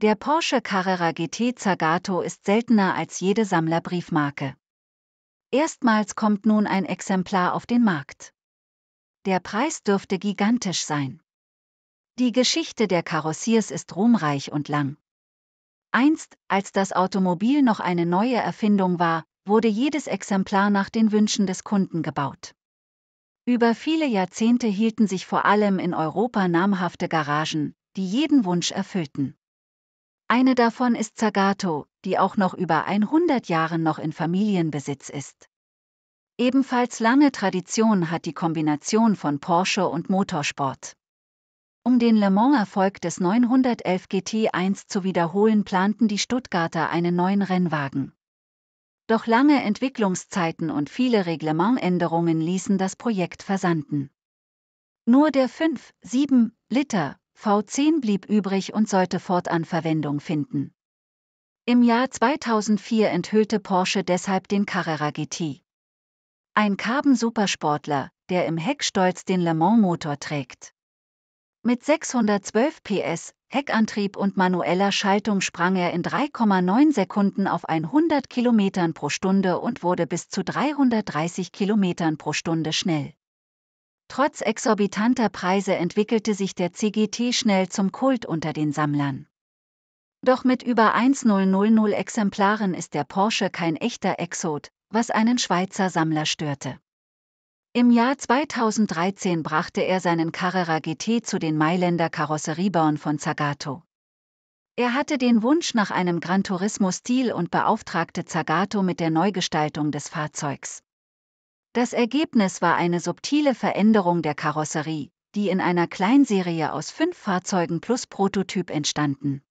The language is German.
Der Porsche Carrera GT Zagato ist seltener als jede Sammlerbriefmarke. Erstmals kommt nun ein Exemplar auf den Markt. Der Preis dürfte gigantisch sein. Die Geschichte der Karossiers ist ruhmreich und lang. Einst, als das Automobil noch eine neue Erfindung war, wurde jedes Exemplar nach den Wünschen des Kunden gebaut. Über viele Jahrzehnte hielten sich vor allem in Europa namhafte Garagen, die jeden Wunsch erfüllten. Eine davon ist Zagato, die auch noch über 100 Jahren noch in Familienbesitz ist. Ebenfalls lange Tradition hat die Kombination von Porsche und Motorsport. Um den Le Mans-Erfolg des 911 GT1 zu wiederholen, planten die Stuttgarter einen neuen Rennwagen. Doch lange Entwicklungszeiten und viele Reglementänderungen ließen das Projekt versanden. Nur der 5,7 Liter V10 blieb übrig und sollte fortan Verwendung finden. Im Jahr 2004 enthüllte Porsche deshalb den Carrera GT. Ein Karben-Supersportler, der im Heck stolz den Le Mans-Motor trägt. Mit 612 PS, Heckantrieb und manueller Schaltung sprang er in 3,9 Sekunden auf 100 km pro Stunde und wurde bis zu 330 km pro Stunde schnell. Trotz exorbitanter Preise entwickelte sich der CGT schnell zum Kult unter den Sammlern. Doch mit über 1000 Exemplaren ist der Porsche kein echter Exot, was einen Schweizer Sammler störte. Im Jahr 2013 brachte er seinen Carrera GT zu den Mailänder Karosseriebauern von Zagato. Er hatte den Wunsch nach einem Gran Turismo-Stil und beauftragte Zagato mit der Neugestaltung des Fahrzeugs. Das Ergebnis war eine subtile Veränderung der Karosserie, die in einer Kleinserie aus fünf Fahrzeugen plus Prototyp entstanden.